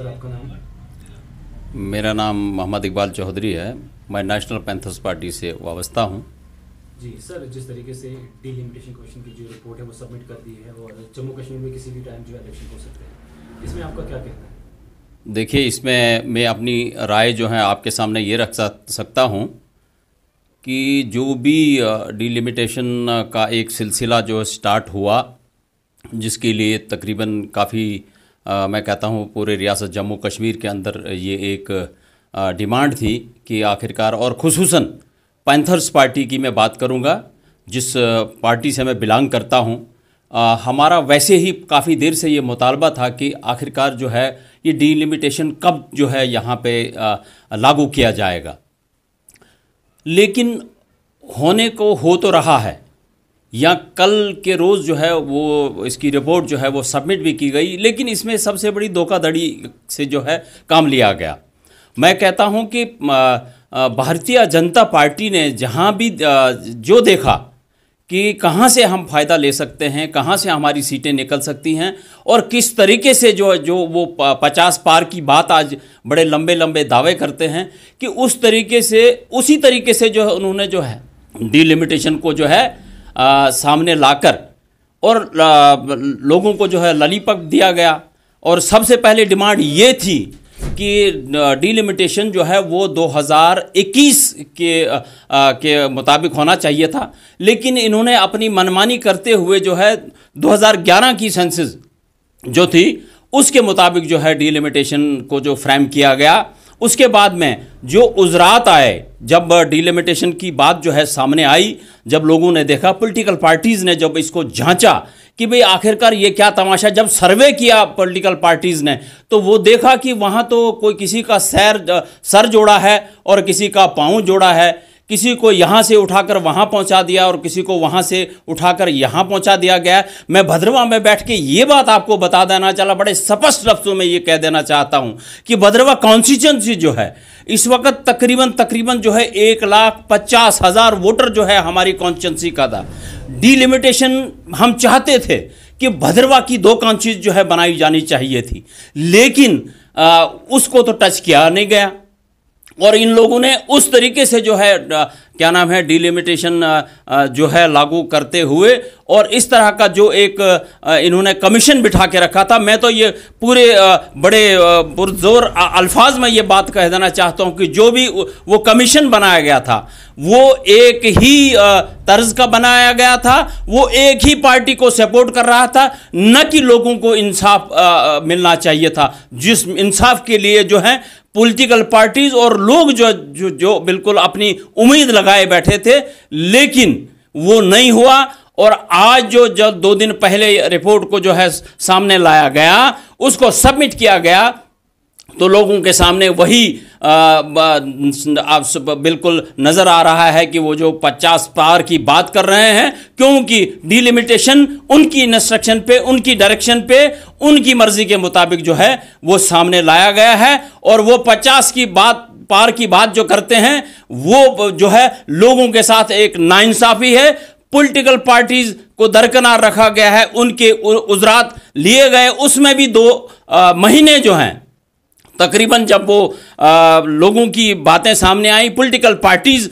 sir आपका नाम मेरा नाम मोहम्मद इकबाल चौधरी है मैं नेशनल पैंथर्स पार्टी से वाबस्ता हूँ जी सर जिस तरीके से डिलिमिटेशन क्वेश्चन की जो रिपोर्ट है वो सबमिट कर दी है और जम्मू कश्मीर में किसी भी टाइम जो इलेक्शन हो सकते हैं इसमें आपका क्या कहना है देखिए इसमें मैं अपनी राय जो है आपके सामने ये रख सकता हूँ कि जो भी डिलिमिटेशन का एक सिलसिला जो स्टार्ट हुआ जिसके लिए तकरीबन काफ़ी मैं कहता हूँ पूरे रियासत जम्मू कश्मीर के अंदर ये एक डिमांड थी कि आखिरकार और खसूस पैंथर्स पार्टी की मैं बात करूँगा जिस पार्टी से मैं बिलोंग करता हूँ हमारा वैसे ही काफ़ी देर से ये मुतालबा था कि आखिरकार जो है ये डीलिमिटेशन कब जो है यहाँ पे लागू किया जाएगा लेकिन होने को हो तो रहा है या कल के रोज़ जो है वो इसकी रिपोर्ट जो है वो सबमिट भी की गई लेकिन इसमें सबसे बड़ी धोखाधड़ी से जो है काम लिया गया मैं कहता हूँ कि भारतीय जनता पार्टी ने जहाँ भी जो देखा कि कहाँ से हम फ़ायदा ले सकते हैं कहाँ से हमारी सीटें निकल सकती हैं और किस तरीके से जो जो वो पचास पार की बात आज बड़े लंबे लंबे दावे करते हैं कि उस तरीके से उसी तरीके से जो है उन्होंने जो है डिलिमिटेशन को जो है सामने लाकर और लोगों को जो है ललीपक दिया गया और सबसे पहले डिमांड ये थी कि डिलिमिटेशन जो है वो 2021 के आ, के मुताबिक होना चाहिए था लेकिन इन्होंने अपनी मनमानी करते हुए जो है 2011 की सेंसिस जो थी उसके मुताबिक जो है डिलिमिटेशन को जो फ्रेम किया गया उसके बाद में जो उजरात आए जब डिलिमिटेशन की बात जो है सामने आई जब लोगों ने देखा पॉलिटिकल पार्टीज़ ने जब इसको जांचा कि भाई आखिरकार ये क्या तमाशा जब सर्वे किया पॉलिटिकल पार्टीज़ ने तो वो देखा कि वहाँ तो कोई किसी का सैर सर जोड़ा है और किसी का पाँव जोड़ा है किसी को यहाँ से उठाकर वहाँ पहुँचा दिया और किसी को वहाँ से उठाकर यहाँ पहुँचा दिया गया मैं भद्रवा में बैठ के ये बात आपको बता देना चला बड़े स्पष्ट लफ्ज़ों में ये कह देना चाहता हूँ कि भद्रवा कॉन्स्टिट्यूंसी जो है इस वक्त तकरीबन तकरीबन जो है एक लाख पचास हज़ार वोटर जो है हमारी कॉन्स्टिट्यूंसी का था डीलिमिटेशन हम चाहते थे कि भद्रवा की दो कॉन्स्टिट्यूंसी जो है बनाई जानी चाहिए थी लेकिन आ, उसको तो टच किया नहीं गया और इन लोगों ने उस तरीके से जो है क्या नाम है डिलिमिटेशन जो है लागू करते हुए और इस तरह का जो एक इन्होंने कमीशन बिठा के रखा था मैं तो ये पूरे बड़े पुरजोर अल्फाज में ये बात कह देना चाहता हूँ कि जो भी वो कमीशन बनाया गया था वो एक ही तर्ज का बनाया गया था वो एक ही पार्टी को सपोर्ट कर रहा था न कि लोगों को इंसाफ मिलना चाहिए था जिस इंसाफ के लिए जो है पॉलिटिकल पार्टीज और लोग जो जो जो बिल्कुल अपनी उम्मीद लगाए बैठे थे लेकिन वो नहीं हुआ और आज जो जो दो दिन पहले रिपोर्ट को जो है सामने लाया गया उसको सबमिट किया गया तो लोगों के सामने वही आप बिल्कुल नज़र आ रहा है कि वो जो 50 पार की बात कर रहे हैं क्योंकि डिलिमिटेशन उनकी इंस्ट्रक्शन पे उनकी डायरेक्शन पे उनकी मर्ज़ी के मुताबिक जो है वो सामने लाया गया है और वो 50 की बात पार की बात जो करते हैं वो जो है लोगों के साथ एक नाइंसाफ़ी है पॉलिटिकल पार्टीज को दरकनार रखा गया है उनके उजरात लिए गए उसमें भी दो आ, महीने जो हैं तकरीबन जब वो आ, लोगों की बातें सामने आई पॉलिटिकल पार्टीज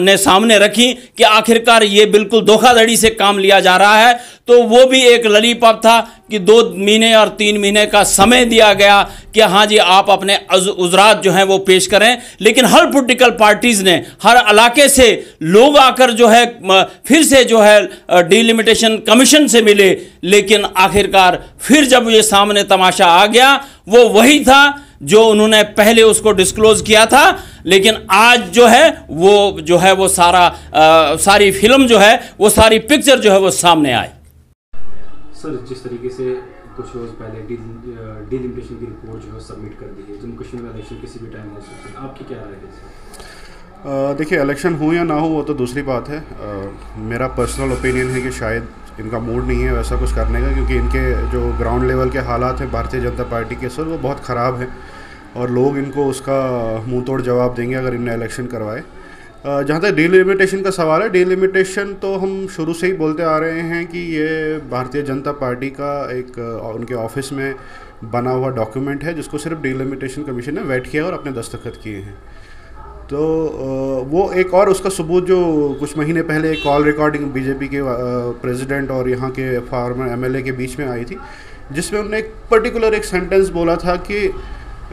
ने सामने रखी कि आखिरकार ये बिल्कुल धोखाधड़ी से काम लिया जा रहा है तो वो भी एक ललीपॉप था कि दो महीने और तीन महीने का समय दिया गया कि हाँ जी आप अपने उजरात जो हैं वो पेश करें लेकिन हर पोलिटिकल पार्टीज़ ने हर इलाके से लोग आकर जो है फिर से जो है डिलिमिटेशन कमीशन से मिले लेकिन आखिरकार फिर जब ये सामने तमाशा आ गया वो वही था जो उन्होंने पहले उसको डिस्क्लोज किया था लेकिन आज जो है वो जो है वो सारा आ, सारी फिल्म जो है वो सारी पिक्चर जो है वो सामने आई सर जिस तरीके से कुछ रोज पहले डिलिमिटेशन की रिपोर्ट जो है सबमिट कर दी है जम्मू कश्मीर में इलेक्शन किसी भी टाइम हो सकते हैं आपकी क्या राय है देखिए इलेक्शन हो या ना हो वो तो दूसरी बात है आ, मेरा पर्सनल ओपिनियन है कि शायद इनका मूड नहीं है वैसा कुछ करने का क्योंकि इनके जो ग्राउंड लेवल के हालात हैं भारतीय जनता पार्टी के सर वो बहुत ख़राब हैं और लोग इनको उसका मुँह तोड़ जवाब देंगे अगर इनने इलेक्शन करवाए जहाँ तक डिलिमिटेशन का सवाल है डिलिमिटेशन तो हम शुरू से ही बोलते आ रहे हैं कि ये भारतीय जनता पार्टी का एक उनके ऑफिस में बना हुआ डॉक्यूमेंट है जिसको सिर्फ डिलिमिटेशन कमीशन ने वेट किया और अपने दस्तखत किए हैं तो वो एक और उसका सबूत जो कुछ महीने पहले एक कॉल रिकॉर्डिंग बीजेपी के प्रेसिडेंट और यहाँ के फार्मर एमएलए के बीच में आई थी जिसमें उन्होंने एक पर्टिकुलर एक सेंटेंस बोला था कि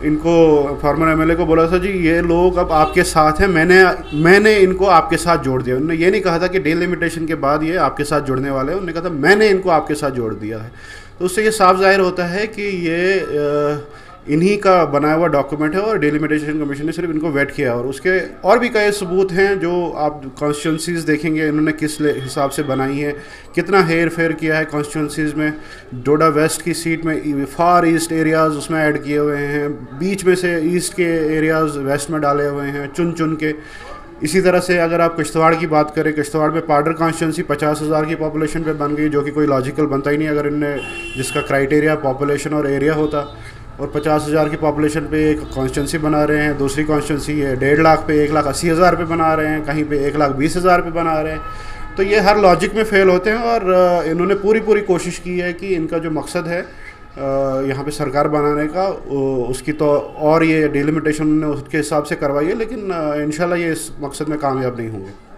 इनको फार्मर एमएलए को बोला था जी ये लोग अब आपके साथ हैं मैंने मैंने इनको आपके साथ जोड़ दिया उन्होंने ये नहीं कहा था कि डेलिमिटेशन के बाद ये आपके साथ जुड़ने वाले हैं उन्होंने कहा था मैंने इनको आपके साथ जोड़ दिया है तो उससे ये साफ जाहिर होता है कि ये आ, इन्हीं का बनाया हुआ डॉक्यूमेंट है और डिलिमिटेशन कमीशन ने सिर्फ इनको वेट किया और उसके और भी कई सबूत हैं जो आप कॉन्स्टिट्यूंसीज देखेंगे इन्होंने किस हिसाब से बनाई है कितना हेर फेर किया है कॉन्स्टिट्यूंसीज में डोडा वेस्ट की सीट में फार ईस्ट एरियाज़ उसमें ऐड किए हुए हैं बीच में से ईस्ट के एरियाज़ वेस्ट में डाले हुए हैं चुन चुन के इसी तरह से अगर आप किश्तवाड़ की बात करें किश्तवाड़ में पार्डर कॉन्स्टिटेंसी पचास हज़ार की पॉपुलेशन पे बन गई जो कि कोई लॉजिकल बनता ही नहीं अगर इनने जिसका क्राइटेरिया पॉपुलेशन और एरिया होता और पचास हज़ार की पॉपुलेशन पे एक कॉन्स्टेंसी बना रहे हैं दूसरी कॉन्स्टेंसी है डेढ़ लाख पे एक लाख अस्सी हज़ार पे बना रहे हैं कहीं पे एक लाख बीस हज़ार पे बना रहे हैं तो ये हर लॉजिक में फ़ेल होते हैं और इन्होंने पूरी पूरी कोशिश की है कि इनका जो मकसद है यहाँ पे सरकार बनाने का उसकी तो और ये डिलिमिटेशन उन्होंने उसके हिसाब से करवाई है लेकिन इन ये इस मकसद में कामयाब नहीं होंगे